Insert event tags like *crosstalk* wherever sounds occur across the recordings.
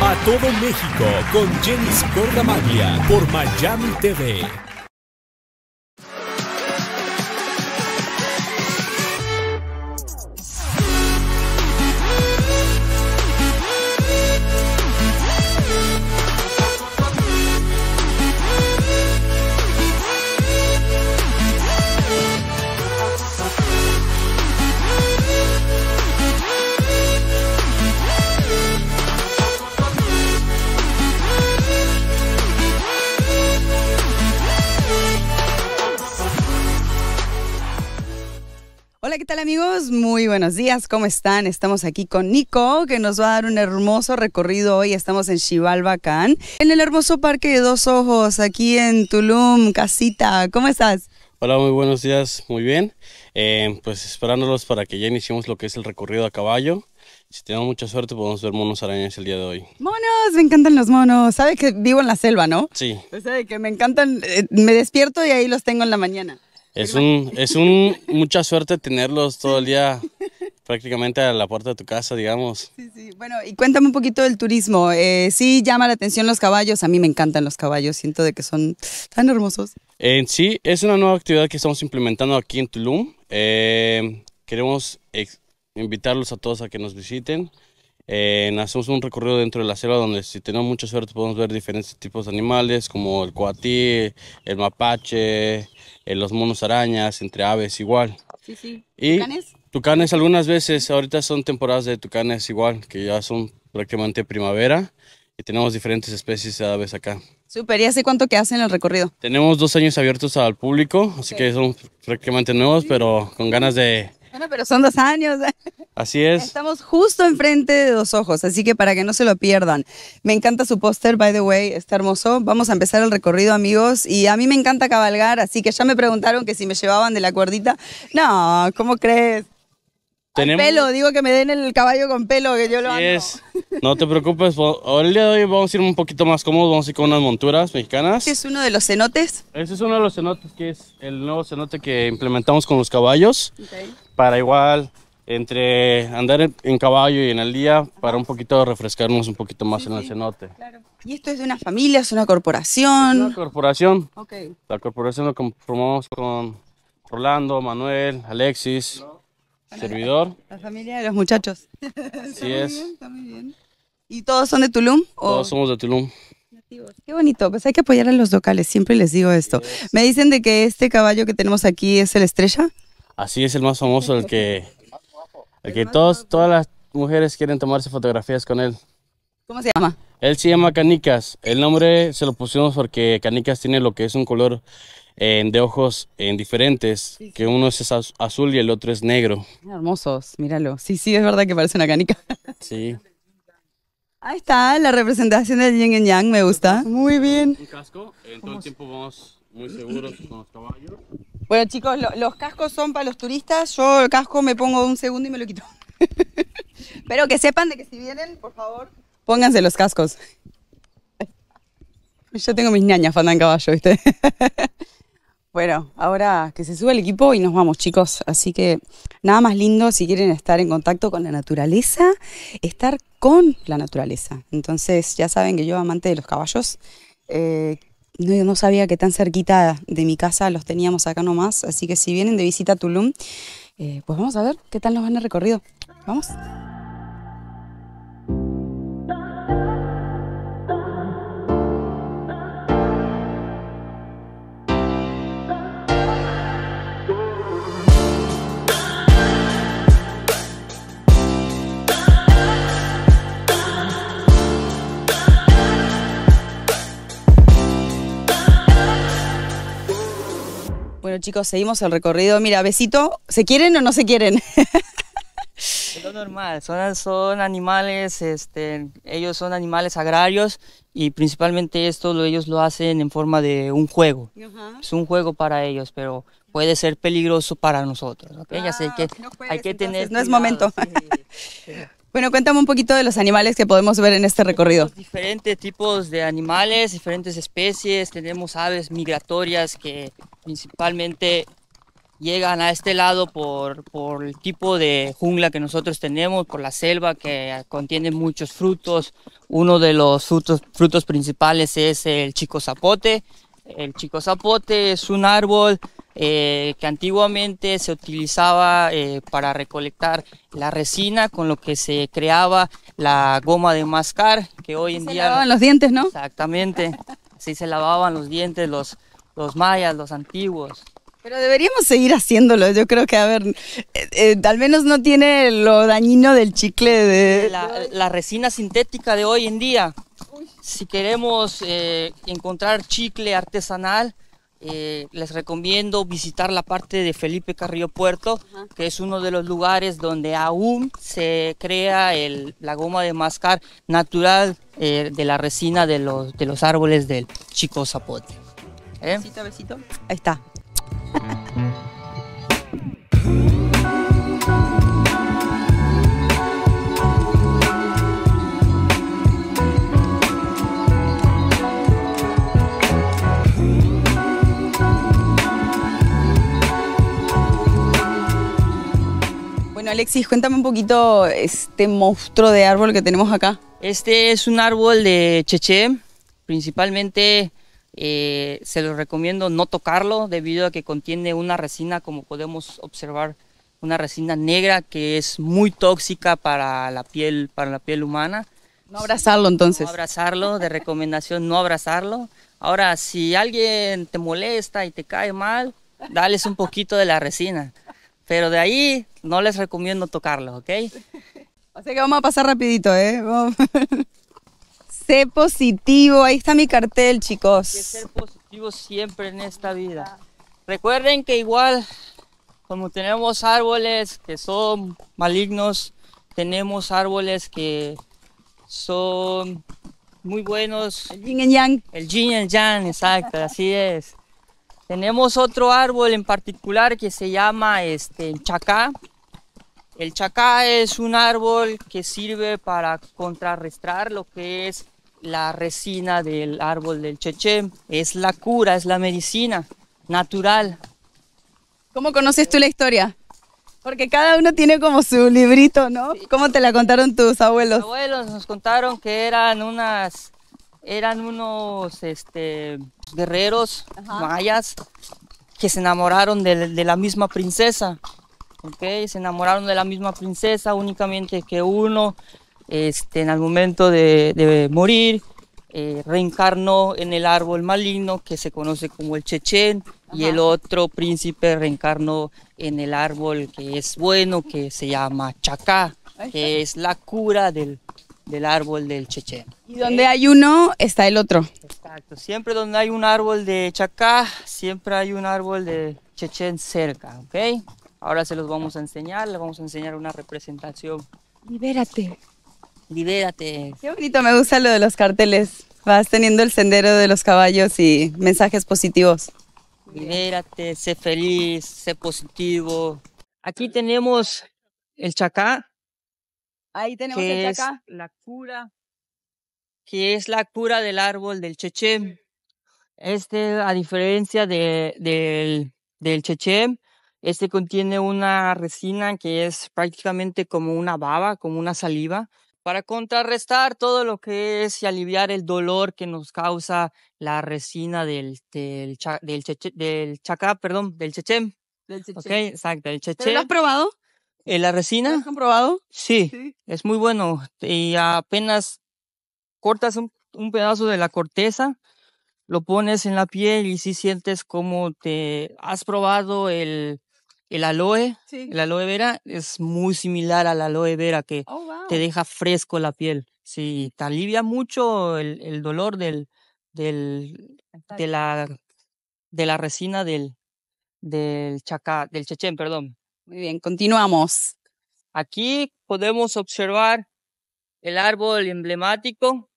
A todo México con Jenny Cordamaglia por Miami TV. amigos? Muy buenos días, ¿cómo están? Estamos aquí con Nico, que nos va a dar un hermoso recorrido hoy. Estamos en Chivalbacán, en el hermoso Parque de Dos Ojos, aquí en Tulum, casita. ¿Cómo estás? Hola, muy buenos días, muy bien. Eh, pues esperándolos para que ya iniciemos lo que es el recorrido a caballo. Si tenemos mucha suerte, podemos ver monos arañas el día de hoy. ¡Monos! Me encantan los monos. sabe que vivo en la selva, ¿no? Sí. que me encantan, eh, me despierto y ahí los tengo en la mañana. Es un, es un, *laughs* mucha suerte tenerlos todo el día prácticamente a la puerta de tu casa, digamos. Sí, sí. Bueno, y cuéntame un poquito del turismo. Eh, sí llama la atención los caballos. A mí me encantan los caballos. Siento de que son tan hermosos. En sí, es una nueva actividad que estamos implementando aquí en Tulum. Eh, queremos invitarlos a todos a que nos visiten. Eh, hacemos un recorrido dentro de la selva donde si tenemos mucha suerte podemos ver diferentes tipos de animales como el coatí, el mapache, eh, los monos arañas, entre aves igual. Sí, sí. Y ¿Tucanes? Tucanes algunas veces, ahorita son temporadas de tucanes igual, que ya son prácticamente primavera y tenemos diferentes especies de aves acá. Super, ¿y hace cuánto que hacen el recorrido? Tenemos dos años abiertos al público, así que son prácticamente nuevos, pero con ganas de bueno, pero son dos años. *laughs* Así es. Estamos justo enfrente de dos ojos, así que para que no se lo pierdan. Me encanta su póster, by the way, está hermoso. Vamos a empezar el recorrido, amigos. Y a mí me encanta cabalgar, así que ya me preguntaron que si me llevaban de la cuerdita. No, ¿cómo crees? Tenemos... Pelo, digo que me den el caballo con pelo, que yo lo hago. Es. No te preocupes, hoy el día de hoy vamos a ir un poquito más cómodos, vamos a ir con unas monturas mexicanas. ¿Este es uno de los cenotes? Ese es uno de los cenotes, que es el nuevo cenote que implementamos con los caballos. Para igual, entre andar en, caballo y en el día, para un poquito refrescarnos un poquito más en el cenote. ¿Y esto es de una familia, es una corporación? una corporación. La corporación lo conformamos con Rolando, Manuel, Alexis servidor. La, familia de los muchachos. Sí es. está muy bien. ¿Y todos son de Tulum? Todos somos de Tulum. Qué bonito, pues hay que apoyar a los locales, siempre les digo esto. Me dicen de que este caballo que tenemos aquí es el estrella. Así es el más famoso, el que, el que todos, todas las mujeres quieren tomarse fotografías con él. ¿Cómo se llama? Él se llama Canicas. El nombre se lo pusimos porque Canicas tiene lo que es un color de ojos en diferentes, que uno es azul y el otro es negro. Hermosos, míralo. Sí, sí, es verdad que parece una canica. *laughs* Sí. Ahí está la representación del yin y yang, me gusta. Muy bien. Un casco, en todo el tiempo vamos muy seguros con los caballos. Bueno chicos, los cascos son para los turistas, yo el casco me pongo un segundo y me lo quito. *laughs* Pero que sepan de que si vienen, por favor, pónganse los cascos. *laughs* Yo tengo mis ñañas, en caballo, ¿viste? Bueno, ahora que se sube el equipo y nos vamos, chicos. Así que nada más lindo si quieren estar en contacto con la naturaleza, estar con la naturaleza. Entonces, ya saben que yo, amante de los caballos, eh, no, no, sabía que tan cerquita de mi casa los teníamos acá nomás. Así que si vienen de visita a Tulum, eh, pues vamos a ver qué tal nos van el recorrido. Vamos. chicos, seguimos el recorrido. Mira, besito, ¿se quieren o no se quieren? es lo normal, son, animales, este, ellos son animales agrarios y principalmente esto lo, ellos lo hacen en forma de un juego. Es un juego para ellos, pero puede ser peligroso para nosotros. ¿okay? ya sé ah, que no hay que tener... No es momento. *laughs* Bueno, cuéntame un poquito de los animales que podemos ver en este recorrido. diferentes tipos de animales, diferentes especies, tenemos aves migratorias que principalmente llegan a este lado por, por el tipo de jungla que nosotros tenemos, por la selva que contiene muchos frutos. Uno de los frutos, frutos principales es el chico zapote. El chico zapote es un árbol eh, que antiguamente se utilizaba eh, para recolectar la resina con lo que se creaba la goma de mascar, que hoy en día... Se lavaban los dientes, ¿no? Exactamente, así se lavaban los dientes los, mayas, los antiguos. Pero deberíamos seguir haciéndolo. Yo creo que, a ver, eh, al menos no tiene lo dañino del chicle de... La, resina sintética de hoy en día. Si queremos encontrar chicle artesanal, eh, les recomiendo visitar la parte de Felipe Carrillo Puerto, que es uno de los lugares donde aún se crea la goma de mascar natural eh, de la resina de los, árboles del chico zapote. ¿Eh? Besito, besito. Ahí está. *laughs* Alexis, cuéntame un poquito este monstruo de árbol que tenemos acá. Este es un árbol de cheché, principalmente eh, se lo recomiendo no tocarlo debido a que contiene una resina, como podemos observar, una resina negra que es muy tóxica para la piel, para la piel humana. No abrazarlo entonces. No abrazarlo, de recomendación no abrazarlo. Ahora, si alguien te molesta y te cae mal, dales un poquito de la resina. Pero de ahí no les recomiendo tocarlos, ¿ok? Así *laughs* que vamos a pasar rapidito, ¿eh? *laughs* sé positivo, ahí está mi cartel, chicos. Hay que ser positivo siempre en esta vida. Recuerden que igual, como tenemos árboles que son malignos, tenemos árboles que son muy buenos. El yin y yang. El yin y yang, exacto, así es. Tenemos otro árbol en particular que se llama este, chacá. El chacá es un árbol que sirve para contrarrestar lo que es la resina del árbol del cheché. Es la cura, es la medicina natural. ¿Cómo conoces tú la historia? Porque cada uno tiene como su librito, ¿no? ¿Cómo te la contaron tus abuelos? Mis abuelos nos contaron que eran unas, eran unos, este, guerreros mayas que se enamoraron de, la misma princesa. ¿okay? Se enamoraron de la misma princesa, únicamente que uno, este, en el momento de, morir, eh, reencarnó en el árbol maligno que se conoce como el chechen y el otro príncipe reencarnó en el árbol que es bueno, que se llama chacá, que es la cura del, del árbol del Chechen. Y donde hay uno, está el otro. Exacto. Siempre donde hay un árbol de chacá, siempre hay un árbol de Chechen cerca, ¿ok? Ahora se los vamos a enseñar, les vamos a enseñar una representación. Libérate. Libérate. Qué bonito, me gusta lo de los carteles. Vas teniendo el sendero de los caballos y mensajes positivos. Libérate, sé feliz, sé positivo. Aquí tenemos el chacá, Ahí tenemos el chacá. la cura, que es la cura del árbol del chechem. Este, a diferencia de, del, del chechem, este contiene una resina que es prácticamente como una baba, como una saliva, para contrarrestar todo lo que es y aliviar el dolor que nos causa la resina del, del, chacá, perdón, del chechem. Del chechem. exacto, el chechem. lo has probado? ¿La resina? han probado? Sí, es muy bueno. Y apenas cortas un, pedazo de la corteza, lo pones en la piel y si sientes como te... ¿Has probado el, el aloe? El aloe vera es muy similar al aloe vera que oh, te deja fresco la piel. Sí, te alivia mucho el, dolor del, del, de, la, de la resina del, del, chaca, del chechen, perdón. Muy bien, continuamos. Aquí podemos observar el árbol emblemático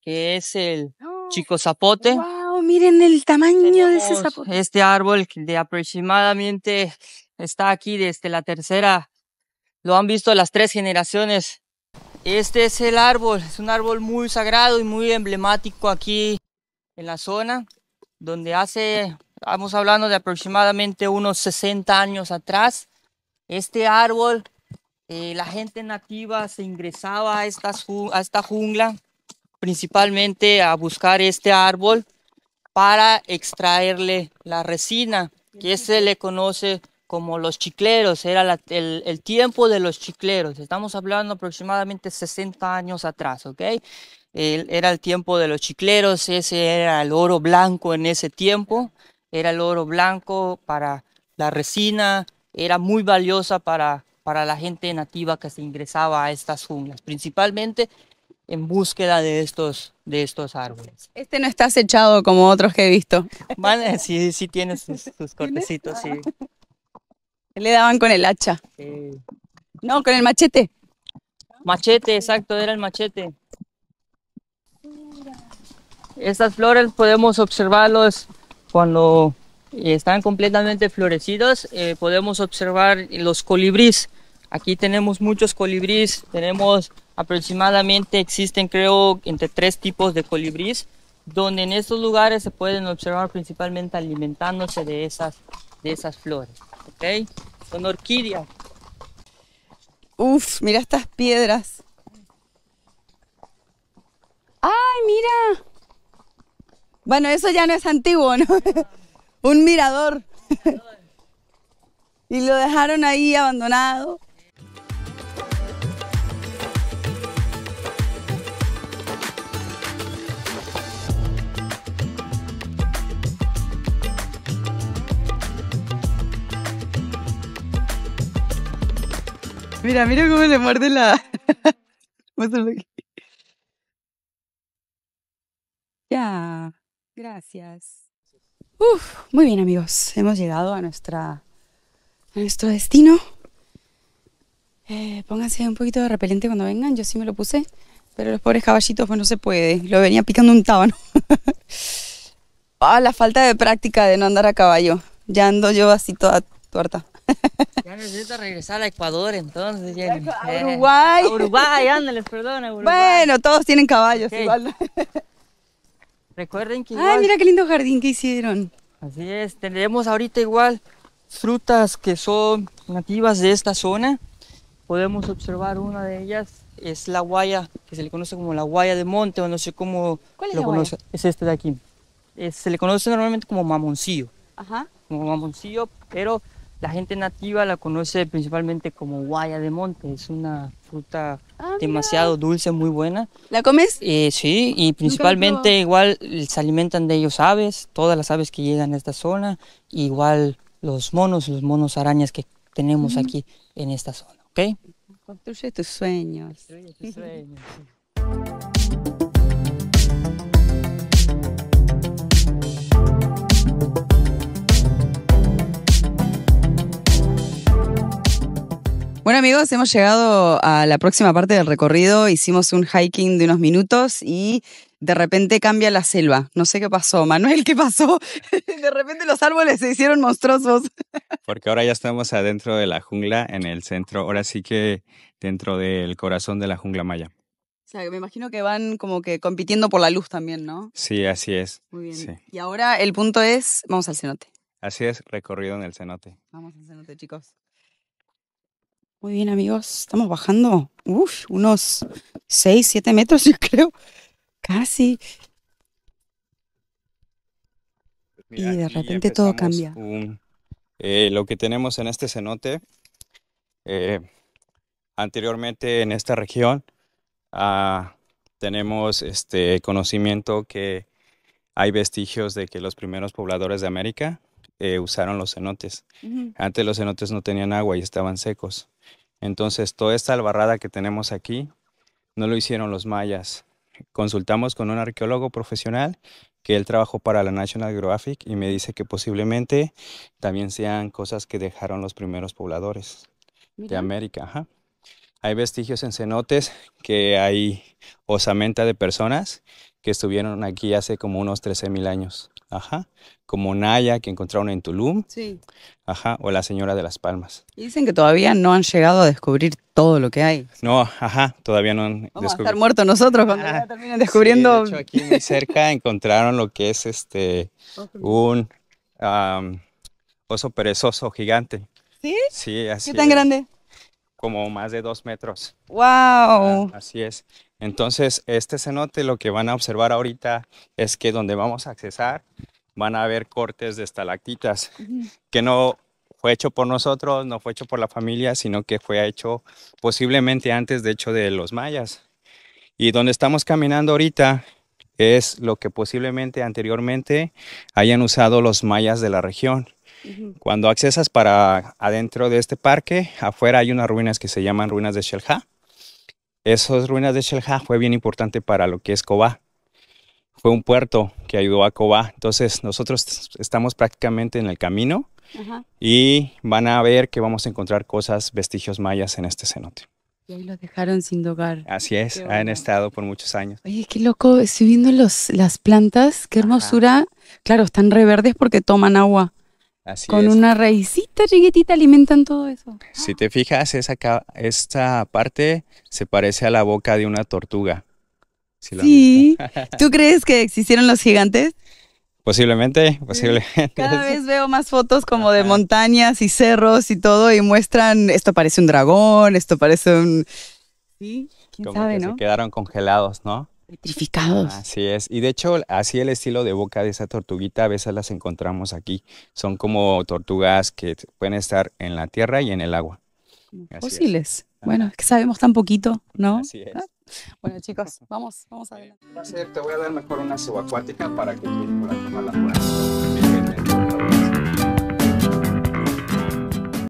que es el oh, chico zapote. ¡Wow! Miren el tamaño de ese zapote. Este árbol de aproximadamente está aquí desde la tercera. Lo han visto las tres generaciones. Este es el árbol, es un árbol muy sagrado y muy emblemático aquí en la zona, donde hace, estamos hablando de aproximadamente unos 60 años atrás, este árbol, eh, la gente nativa se ingresaba a, esta jungla, principalmente a buscar este árbol para extraerle la resina, que se le conoce como los chicleros, era el, tiempo de los chicleros, estamos hablando aproximadamente 60 años atrás, ¿ok? era el tiempo de los chicleros, ese era el oro blanco en ese tiempo, era el oro blanco para la resina, era muy valiosa para, para la gente nativa que se ingresaba a estas junglas, principalmente en búsqueda de estos, de estos árboles. Este no está acechado como otros que he visto. Vale, sí, sí tiene sus, *laughs* cortecitos, sí. Ah. Le daban con el hacha. No, con el machete. Machete, exacto, era el machete. Estas flores podemos observarlos cuando están completamente florecidos. Eh, podemos observar los colibríes. Aquí tenemos muchos colibríes. Tenemos aproximadamente, existen creo, entre tres tipos de colibríes, donde en estos lugares se pueden observar principalmente alimentándose de esas, de esas flores. ¿okay? Son orquídeas. Uf, mira estas piedras. ¡Ay, mira! Bueno, eso ya no es antiguo, ¿no? *laughs* un mirador. *laughs* y lo dejaron ahí abandonado. Mira, mira cómo le muerde la. *laughs* ya, gracias muy bien amigos, hemos llegado a, nuestra, a nuestro destino. Eh, pónganse un poquito de repelente cuando vengan, yo sí me lo puse, pero los pobres caballitos pues no se puede, lo venía picando un tábano. *laughs* ah, la falta de práctica de no andar a caballo, ya ando yo así toda tuerta. *laughs* ya necesito regresar a Ecuador entonces. a Uruguay. Uruguay, ándales, Uruguay. Bueno, todos tienen caballos igual. Recuerden que... Igual, ¡Ay, mira qué lindo jardín que hicieron! Así es, tendremos ahorita igual frutas que son nativas de esta zona. Podemos observar una de ellas, es la guaya, que se le conoce como la guaya de monte, o no sé cómo ¿Cuál es la Guaya? Es este de aquí. se le conoce normalmente como mamoncillo. Ajá. Como mamoncillo, pero la gente nativa la conoce principalmente como guaya de monte, es una fruta ah, demasiado dulce, muy buena. ¿La comes? Eh, sí, y principalmente igual se alimentan de ellos aves, todas las aves que llegan a esta zona, igual los monos, los monos arañas que tenemos aquí en esta zona, ¿ok? Construye tus sueños. Construye tus sueños. Bueno amigos, hemos llegado a la próxima parte del recorrido. Hicimos un hiking de unos minutos y de repente cambia la selva. No sé qué pasó. Manuel, ¿qué pasó? *laughs* De repente los árboles se hicieron monstruosos. Porque ahora ya estamos adentro de la jungla, en el centro, ahora sí que dentro del corazón de la jungla maya. O sea, me imagino que van como que compitiendo por la luz también, ¿no? Sí, así es. Muy bien. Y ahora el punto es, vamos al cenote. Así es, recorrido en el cenote. Vamos al cenote, chicos. Muy bien, amigos. Estamos bajando unos 6, 7 metros, *laughs* yo creo. Casi. Pues y de repente todo cambia. Eh, lo que tenemos en este cenote, eh, anteriormente en esta región, ah, tenemos este conocimiento que hay vestigios de que los primeros pobladores de América eh, usaron los cenotes. Antes los cenotes no tenían agua y estaban secos. Entonces, toda esta albarrada que tenemos aquí no lo hicieron los mayas. Consultamos con un arqueólogo profesional que él trabajó para la National Geographic y me dice que posiblemente también sean cosas que dejaron los primeros pobladores de América. Hay vestigios en cenotes que hay osamenta de personas que estuvieron aquí hace como unos mil años. Ajá. Como Naya, que encontraron en Tulum. Sí. Ajá. O la Señora de las Palmas. Y dicen que todavía no han llegado a descubrir todo lo que hay. No, ajá. Todavía no han Vamos a estar muertos nosotros cuando ah, terminen descubriendo. de hecho, aquí muy cerca *laughs* encontraron lo que es este un oso perezoso gigante. ¿Sí? Sí, así. ¿Qué tan grande? como más de dos metros. ¡Wow! Ah, así es. Entonces, este cenote lo que van a observar ahorita es que donde vamos a accesar van a ver cortes de estalactitas, que no fue hecho por nosotros, no fue hecho por la familia, sino que fue hecho posiblemente antes, de hecho, de los mayas. Y donde estamos caminando ahorita es lo que posiblemente anteriormente hayan usado los mayas de la región. Cuando accesas para adentro de este parque, afuera hay unas ruinas que se llaman ruinas de Shelha. Esas ruinas de Shelha fue bien importante para lo que es Cobá. Fue un puerto que ayudó a Cobá. Entonces nosotros estamos prácticamente en el camino y van a ver que vamos a encontrar cosas, vestigios mayas en este cenote. Y ahí los dejaron sin hogar. Así es, han estado por muchos años. Oye, qué loco, estoy viendo las plantas, qué hermosura. Claro, están reverdes porque toman agua. Con una raicita chiquitita alimentan todo eso. Si te fijas, esa, esta parte se parece a la boca de una tortuga. sí. *laughs* ¿Tú crees que existieron los gigantes? Posiblemente, posiblemente. Cada *laughs* vez veo más fotos como de montañas y cerros y todo y muestran, esto parece un dragón, esto parece un... Sí, quién como que Se quedaron congelados, ¿no? Así es, y de hecho así el estilo de boca de esa tortuguita a veces las encontramos aquí. Son como tortugas que pueden estar en la tierra y en el agua. Fósiles. Bueno, es que sabemos tan poquito, ¿no? Así es. Ah. Bueno, chicos, vamos, vamos a ver. Te voy a dar mejor una subacuática para que quieras tomar la